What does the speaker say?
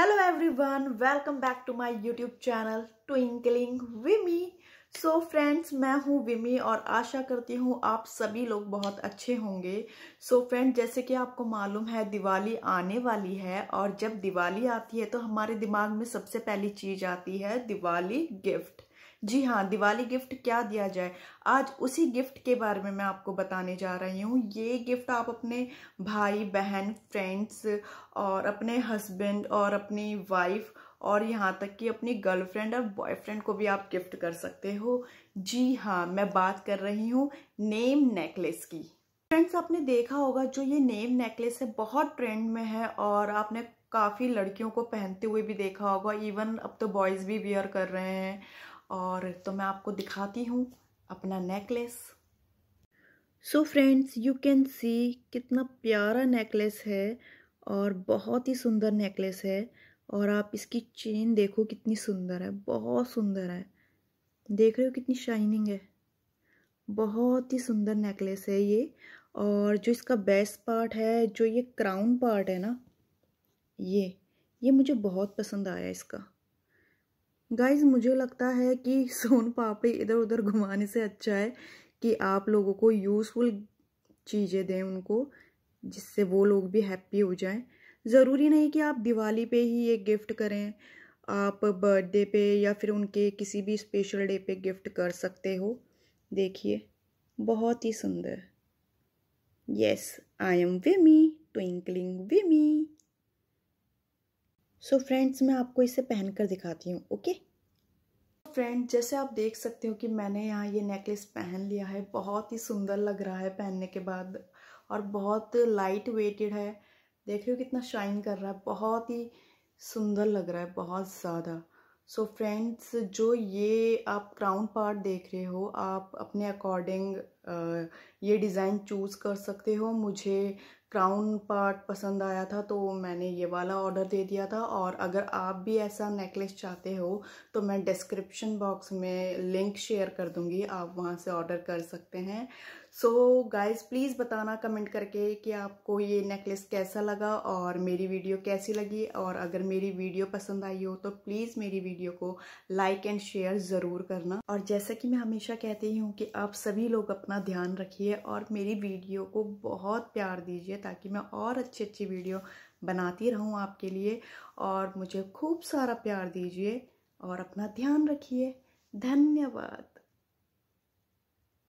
every everyone welcome back to my YouTube channel twinkling Vimi so friends मैं हूँ विमी और आशा करती हूँ आप सभी लोग बहुत अच्छे होंगे सो so फ्रेंड जैसे कि आपको मालूम है दिवाली आने वाली है और जब दिवाली आती है तो हमारे दिमाग में सबसे पहली चीज़ आती है दिवाली गिफ्ट जी हाँ दिवाली गिफ्ट क्या दिया जाए आज उसी गिफ्ट के बारे में मैं आपको बताने जा रही हूँ ये गिफ्ट आप अपने भाई बहन फ्रेंड्स और अपने हस्बैंड और अपनी वाइफ और यहाँ तक कि अपनी गर्लफ्रेंड और बॉयफ्रेंड को भी आप गिफ्ट कर सकते हो जी हाँ मैं बात कर रही हूँ नेम नेकलेस की फ्रेंड्स आपने देखा होगा जो ये नेम नेकलेस है बहुत ट्रेंड में है और आपने काफ़ी लड़कियों को पहनते हुए भी देखा होगा इवन अब तो बॉयज़ भी वेयर कर रहे हैं और तो मैं आपको दिखाती हूँ अपना necklace so friends you can see कितना प्यारा नेकलेस है और बहुत ही सुंदर नेकलेस है और आप इसकी चेन देखो कितनी सुंदर है बहुत सुंदर है देख रहे हो कितनी शाइनिंग है बहुत ही सुंदर नेकलेस है ये और जो इसका बेस्ट पार्ट है जो ये क्राउन पार्ट है ना ये ये मुझे बहुत पसंद आया इसका गाइज मुझे लगता है कि सोन पापड़ी इधर उधर घुमाने से अच्छा है कि आप लोगों को यूज़फुल चीज़ें दें उनको जिससे वो लोग भी हैप्पी हो जाएं ज़रूरी नहीं कि आप दिवाली पे ही ये गिफ्ट करें आप बर्थडे पे या फिर उनके किसी भी स्पेशल डे पे गिफ्ट कर सकते हो देखिए बहुत ही सुंदर yes I am Vimi twinkling Vimi so so friends मैं आपको इसे पहन कर दिखाती हूँ ओके फ्रेंड जैसे आप देख सकते हो कि मैंने यहाँ ये नेकलेस पहन लिया है बहुत ही सुंदर लग रहा है पहनने के बाद और बहुत लाइट वेटेड है देख रहे हो कितना शाइन कर रहा है बहुत ही सुंदर लग रहा है बहुत ज़्यादा सो so फ्रेंड्स जो ये आप क्राउन पार्ट देख रहे हो आप अपने अकॉर्डिंग ये डिज़ाइन चूज़ कर सकते हो मुझे क्राउन पार्ट पसंद आया था तो मैंने ये वाला ऑर्डर दे दिया था और अगर आप भी ऐसा नेकलेस चाहते हो तो मैं डिस्क्रिप्शन बॉक्स में लिंक शेयर कर दूंगी आप वहाँ से ऑर्डर कर सकते हैं सो गाइस प्लीज़ बताना कमेंट करके कि आपको ये नेकलेस कैसा लगा और मेरी वीडियो कैसी लगी और अगर मेरी वीडियो पसंद आई हो तो प्लीज़ मेरी वीडियो को लाइक एंड शेयर ज़रूर करना और जैसा कि मैं हमेशा कहती हूँ कि आप सभी लोग अपना अपना ध्यान रखिए और मेरी वीडियो को बहुत प्यार दीजिए ताकि मैं और अच्छी अच्छी वीडियो बनाती रहूँ आपके लिए और मुझे खूब सारा प्यार दीजिए और अपना ध्यान रखिए धन्यवाद